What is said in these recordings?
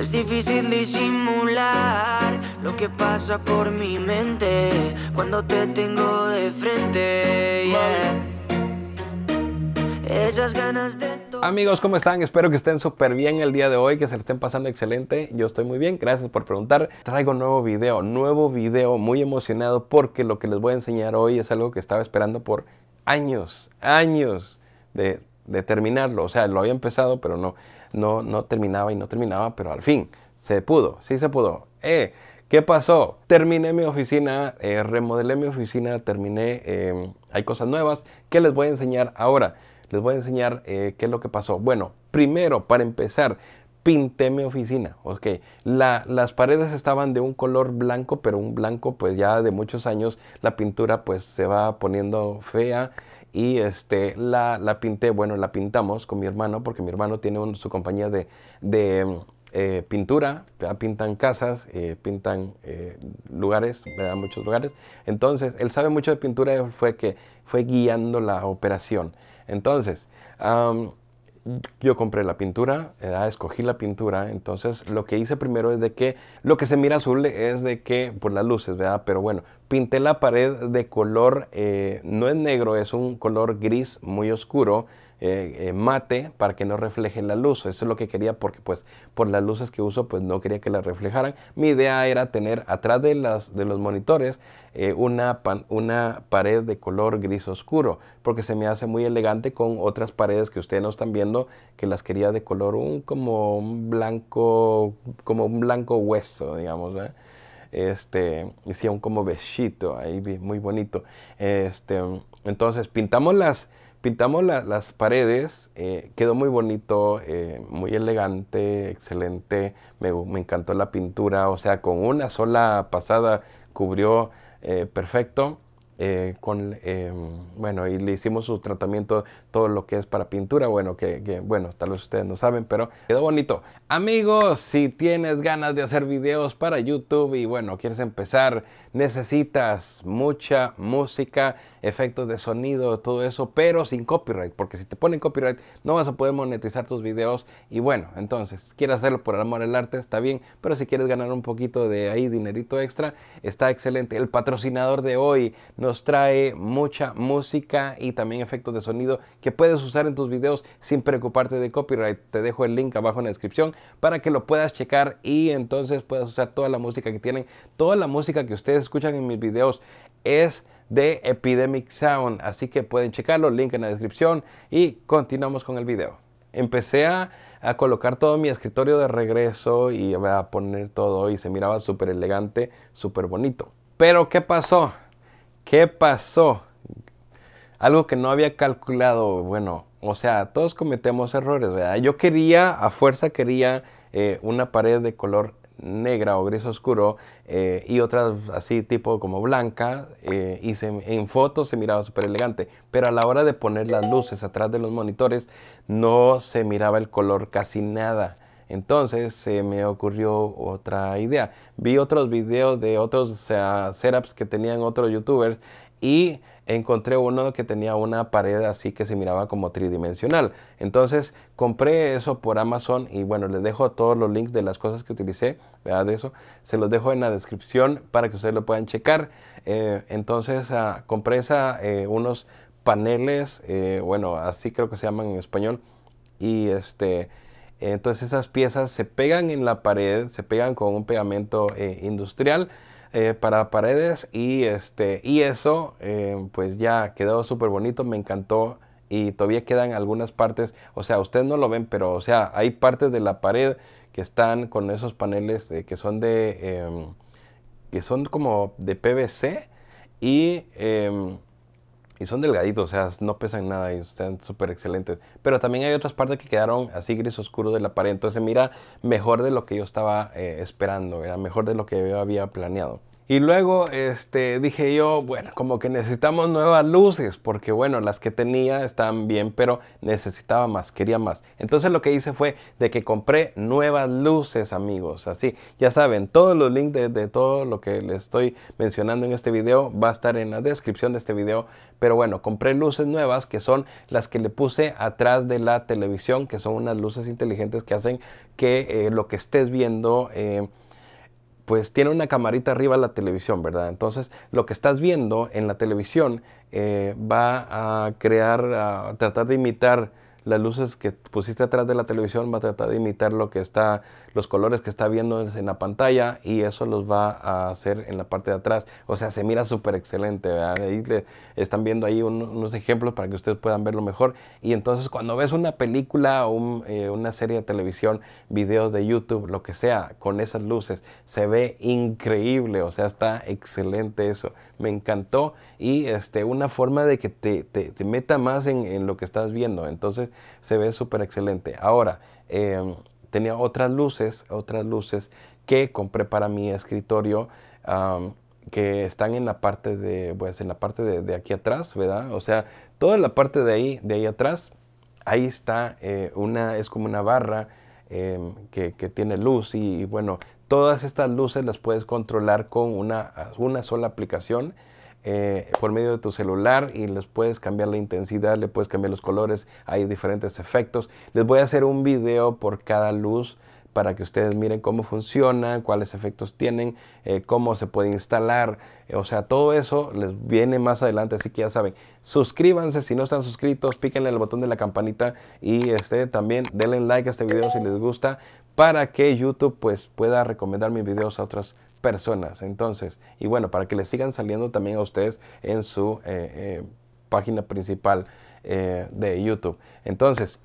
Es difícil disimular lo que pasa por mi mente cuando te tengo de frente. Esas ganas de... Amigos, ¿cómo están? Espero que estén súper bien el día de hoy, que se le estén pasando excelente. Yo estoy muy bien, gracias por preguntar. Traigo nuevo video, nuevo video, muy emocionado porque lo que les voy a enseñar hoy es algo que estaba esperando por años, años de, de terminarlo. O sea, lo había empezado, pero no no, no terminaba y no terminaba, pero al fin se pudo, sí se pudo. Eh, ¿Qué pasó? Terminé mi oficina, eh, remodelé mi oficina, terminé, em, hay cosas nuevas que les voy a enseñar ahora. Les voy a enseñar eh, qué es lo que pasó. Bueno, primero, para empezar, pinté mi oficina, ok. las paredes estaban de un color blanco, pero un blanco pues ya de muchos años, la pintura pues se va poniendo fea y este, la, la, pinté, bueno, la pintamos con mi hermano, porque mi hermano tiene su compañía de, eh, pintura, pintan casas, eh, pintan eh, lugares, me dan muchos lugares. Entonces, él sabe mucho de pintura, fue que fue guiando la operación. Entonces, yo compré la pintura, escogí la pintura, entonces lo que hice primero es de que lo que se mira azul es de que por pues, las luces, Pero bueno, pinté la pared de color, eh, no es negro, es un color gris muy oscuro. Eh, eh, mate para que no reflejen la luz. Eso es lo que quería porque pues por las luces que uso pues no quería que las reflejaran. Mi idea era tener atrás de, las, de los monitores eh, una, una pared de color gris oscuro porque se me hace muy elegante con otras paredes que ustedes no están viendo que las quería de color un como un blanco como un blanco hueso digamos este hicieron como besito ahí muy bonito este entonces pintamos las Pintamos las paredes, eh, quedó muy bonito, eh, muy elegante, excelente, me, me, encantó la pintura, o sea, con una sola pasada cubrió eh, perfecto. Eh, con, em, bueno, y le hicimos su tratamiento, todo lo que es para pintura, bueno, que, bueno, tal vez ustedes no saben, pero quedó bonito. Amigos, si tienes ganas de hacer videos para YouTube y bueno, quieres empezar, necesitas mucha música, efectos de sonido, todo eso, pero sin copyright, porque si te ponen copyright no vas a poder monetizar tus videos y bueno, entonces, quieres hacerlo por el amor al arte, está bien, pero si quieres ganar un poquito de ahí dinerito extra, está excelente. El patrocinador de hoy nos trae mucha música y también efectos de sonido que puedes usar en tus videos sin preocuparte de copyright. Te dejo el link abajo en la descripción para que lo puedas checar y entonces puedas usar toda la música que tienen. Toda la música que ustedes escuchan en mis videos es de Epidemic Sound, así que pueden checarlo, link en la descripción y continuamos con el video. Empecé a, a colocar todo mi escritorio de regreso y a poner todo y se miraba súper elegante, súper bonito. Pero ¿qué pasó? ¿Qué pasó? Algo que no había calculado. Bueno, o sea, todos cometemos errores, ¿verdad? Yo quería, a fuerza quería eh, una pared de color negra o gris oscuro eh, y otras así tipo como blanca eh, y en fotos se miraba súper elegante pero a la hora de poner las luces atrás de los monitores no se miraba el color casi nada entonces se me ocurrió otra idea. Vi otros videos de otros o sea, setups que tenían otros youtubers y encontré uno que tenía una pared así que se miraba como tridimensional. Entonces compré eso por Amazon y bueno, les dejo todos los links de las cosas que utilicé, ¿verdad? De eso, se los dejo en la descripción para que ustedes lo puedan checar. Eh, entonces ah, compré eh, unos paneles, eh, bueno, así creo que se llaman en español. Y este entonces esas piezas se pegan en la pared, se pegan con un pegamento eh, industrial eh, para paredes y, este, y eso eh, pues ya quedó súper bonito, me encantó y todavía quedan algunas partes, o sea, ustedes no lo ven, pero o sea, hay partes de la pared que están con esos paneles que son de, em, que son como de PVC y em, y son delgaditos, o sea, no pesan nada y están súper excelentes. Pero también hay otras partes que quedaron así gris oscuro de la pared. Entonces mira mejor de lo que yo estaba eh, esperando, era mejor de lo que yo había planeado. Y luego este, dije yo, bueno, como que necesitamos nuevas luces, porque bueno, las que tenía están bien, pero necesitaba más, quería más. Entonces lo que hice fue de que compré nuevas luces, amigos. Así, ya saben, todos los links de, todo lo que les estoy mencionando en este video va a estar en la descripción de este video. Pero bueno, compré luces nuevas que son las que le puse atrás de la televisión, que son unas luces inteligentes que hacen que eh, lo que estés viendo... Eh, pues tiene una camarita arriba la televisión, ¿verdad? Entonces lo que estás viendo en la televisión eh, va a crear, a tratar de imitar las luces que pusiste atrás de la televisión, va a tratar de imitar lo que está, los colores que está viendo en la pantalla y eso los va a hacer en la parte de atrás. O sea, se mira súper excelente, Ahí están viendo ahí unos ejemplos para que ustedes puedan verlo mejor. Y entonces cuando ves una película o eh, una serie de televisión, videos de YouTube, lo que sea, con esas luces, se ve increíble, o sea, está excelente eso. Me encantó y este, una forma de que te, meta más en, en, lo que estás viendo. Entonces se ve súper excelente. Ahora, eh, tenía otras luces, otras luces que compré para mi escritorio. que están en la parte de, pues en la parte de, aquí atrás, ¿verdad? O sea, toda la parte de ahí, de ahí atrás, ahí está eh, una, es como una barra em, que, tiene luz y, bueno, todas estas luces las puedes controlar con una sola aplicación eh, por medio de tu celular y les puedes cambiar la intensidad, le puedes cambiar los colores, hay diferentes efectos. Les voy a hacer un video por cada luz para que ustedes miren cómo funciona, cuáles efectos tienen, eh, cómo se puede instalar. Eh, o sea, todo eso les viene más adelante, así que ya saben, suscríbanse si no están suscritos, píquenle el botón de la campanita y este, también denle like a este video si les gusta para que YouTube pues, pueda recomendar mis videos a otras personas. Entonces, y bueno, para que les sigan saliendo también a ustedes en su eh, eh, página principal eh, de YouTube. Entonces,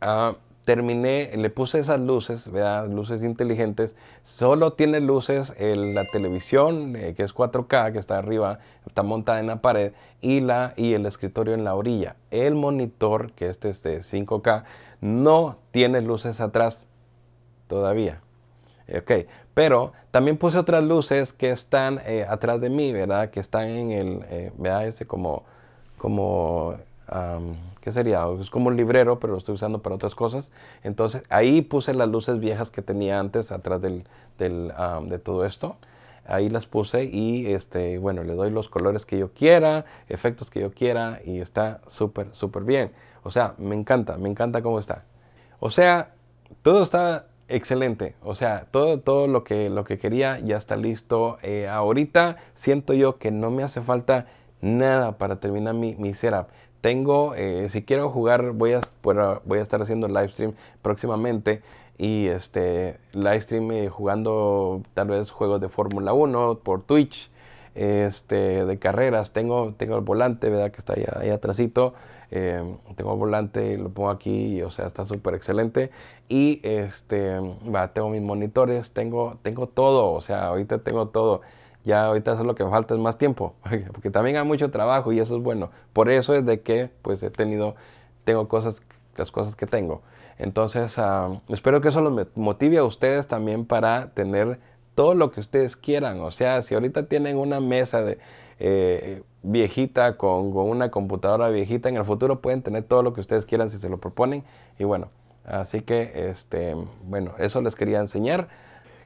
ah, terminé, le puse esas luces, ¿verdad? luces inteligentes. Solo tiene luces en la televisión, que es 4K, que está arriba, está montada en la pared, y, la, y el escritorio en la orilla. El monitor, que este es de 5K, no tiene luces atrás todavía. Eh, ok, Pero también puse otras luces que están eh, atrás de mí, ¿verdad? Que están en el, eh, vea ese como, como, ¿qué sería? Es como un librero, pero lo estoy usando para otras cosas. Entonces ahí puse las luces viejas que tenía antes atrás del, del de todo esto. Ahí las puse y este, bueno, le doy los colores que yo quiera, efectos que yo quiera y está súper, súper bien. O sea, me encanta, me encanta cómo está. O sea, todo está excelente. O sea, todo, todo lo, que, lo que quería ya está listo. Eh, ahorita siento yo que no me hace falta nada para terminar mi, mi setup. Tengo, eh, si quiero jugar, voy a, voy a estar haciendo live stream próximamente. Y este, live stream eh, jugando tal vez juegos de Fórmula 1 por Twitch este, de carreras. Tengo, tengo el volante, ¿verdad? Que está ahí atrásito. Eh, tengo el volante, lo pongo aquí, o sea, está súper excelente. Y este, tengo mis monitores, tengo, tengo todo, o sea, ahorita tengo todo. Ya ahorita solo lo que me falta es más tiempo, porque también hay mucho trabajo y eso es bueno. Por eso es de que pues he tenido, tengo cosas, las cosas que tengo. Entonces, ah, espero que eso los motive a ustedes también para tener todo lo que ustedes quieran. O sea, si ahorita tienen una mesa de, eh, viejita con, con, una computadora viejita, en el futuro pueden tener todo lo que ustedes quieran si se lo proponen. Y bueno, así que, este, bueno, eso les quería enseñar.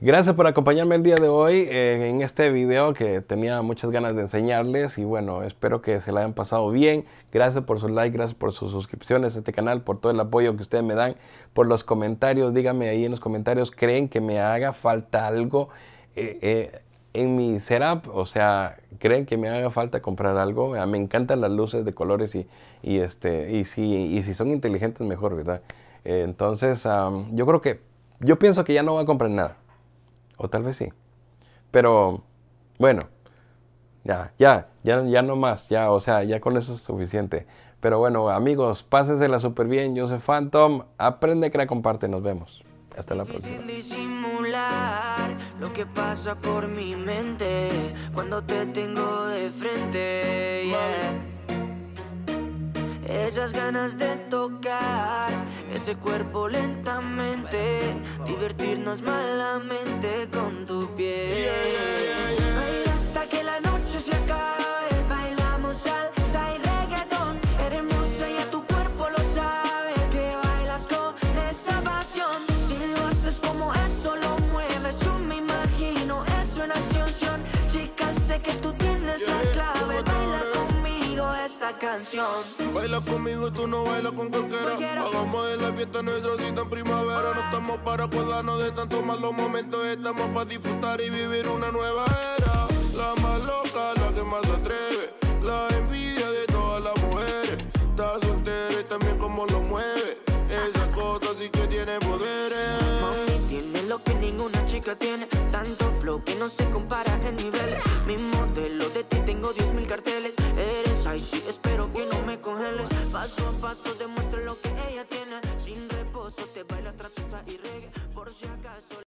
Gracias por acompañarme el día de hoy eh, en este video que tenía muchas ganas de enseñarles y bueno, espero que se la hayan pasado bien. Gracias por sus likes, gracias por sus suscripciones a este canal, por todo el apoyo que ustedes me dan, por los comentarios. Díganme ahí en los comentarios, ¿creen que me haga falta algo eh, eh, en mi setup? O sea, ¿creen que me haga falta comprar algo? Ah, me encantan las luces de colores y, y este, y, si, y si son inteligentes mejor, ¿verdad? entonces, yo creo que, yo pienso que ya no voy a comprar nada. O tal vez sí. Pero bueno, ya, ya, ya, ya no más, ya, o sea, ya con eso es suficiente. Pero bueno, amigos, la súper bien. Yo soy Phantom. Aprende, crea, comparte. Nos vemos. Hasta la próxima. lo que pasa por mi mente cuando te tengo de frente. Esas ganas de tocar ese cuerpo lentamente, divertirnos malamente con tu piel. canción. Baila conmigo, tú no bailas con cualquiera. Hagamos de la fiesta nuestra cita en primavera. No estamos para acordarnos de tantos malos momentos. Estamos para disfrutar y vivir una nueva era. La más loca, la que más se atreve. La envidia de todas las mujeres. Está soltera y también como lo mueve. Esa cosa sí que tiene poderes. Mami tiene lo que ninguna chica tiene tanto flow que no se compara en niveles Mi modelo de ti tengo 10.000 carteles Eres ahí, sí, espero que no me congeles Paso a paso demuestra lo que ella tiene Sin reposo te baila trapeza y reggae Por si acaso